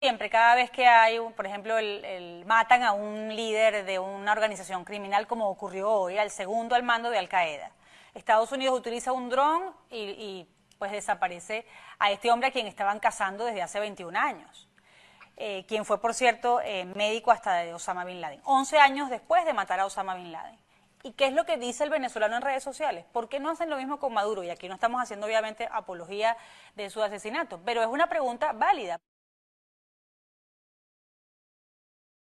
siempre, cada vez que hay, por ejemplo, el, matan a un líder de una organización criminal como ocurrió hoy, al segundo al mando de Al Qaeda. Estados Unidos utiliza un dron y, pues desaparece a este hombre a quien estaban cazando desde hace 21 años, eh, quien fue, por cierto, eh, médico hasta de Osama Bin Laden, 11 años después de matar a Osama Bin Laden. ¿Y qué es lo que dice el venezolano en redes sociales? ¿Por qué no hacen lo mismo con Maduro? Y aquí no estamos haciendo obviamente apología de su asesinato, pero es una pregunta válida.